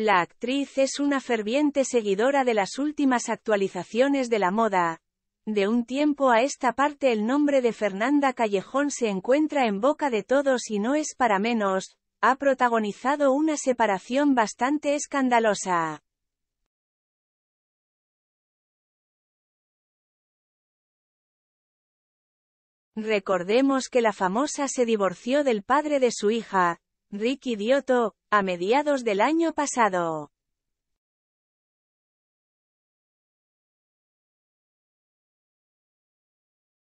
La actriz es una ferviente seguidora de las últimas actualizaciones de la moda. De un tiempo a esta parte el nombre de Fernanda Callejón se encuentra en boca de todos y no es para menos, ha protagonizado una separación bastante escandalosa. Recordemos que la famosa se divorció del padre de su hija, Ricky Idioto, a mediados del año pasado.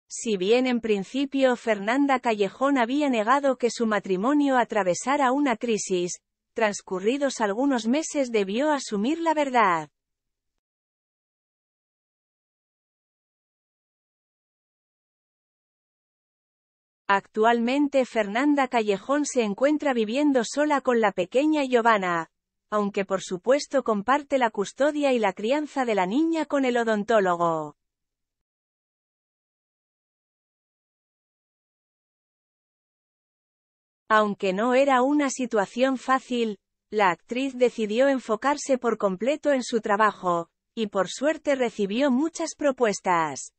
Si bien en principio Fernanda Callejón había negado que su matrimonio atravesara una crisis, transcurridos algunos meses debió asumir la verdad. Actualmente Fernanda Callejón se encuentra viviendo sola con la pequeña Giovanna, aunque por supuesto comparte la custodia y la crianza de la niña con el odontólogo. Aunque no era una situación fácil, la actriz decidió enfocarse por completo en su trabajo, y por suerte recibió muchas propuestas.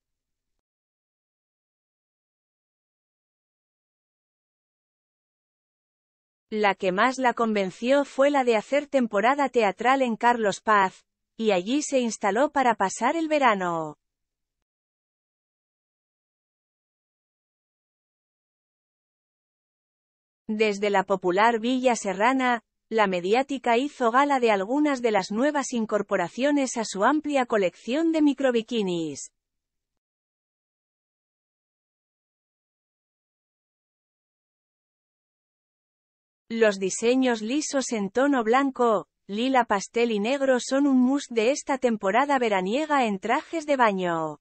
La que más la convenció fue la de hacer temporada teatral en Carlos Paz, y allí se instaló para pasar el verano. Desde la popular Villa Serrana, la mediática hizo gala de algunas de las nuevas incorporaciones a su amplia colección de microbikinis. Los diseños lisos en tono blanco, lila pastel y negro son un must de esta temporada veraniega en trajes de baño.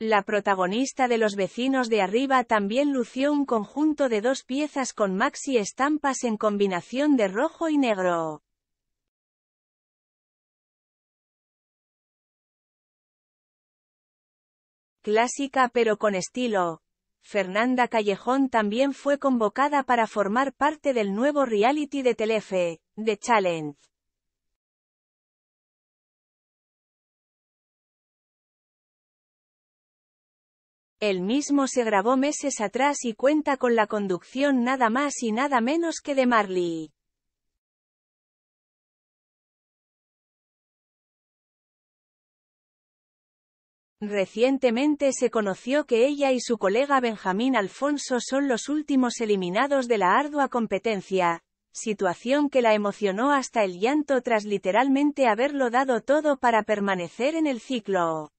La protagonista de Los vecinos de arriba también lució un conjunto de dos piezas con maxi estampas en combinación de rojo y negro. Clásica pero con estilo. Fernanda Callejón también fue convocada para formar parte del nuevo reality de Telefe, The Challenge. El mismo se grabó meses atrás y cuenta con la conducción nada más y nada menos que de Marley. Recientemente se conoció que ella y su colega Benjamín Alfonso son los últimos eliminados de la ardua competencia, situación que la emocionó hasta el llanto tras literalmente haberlo dado todo para permanecer en el ciclo.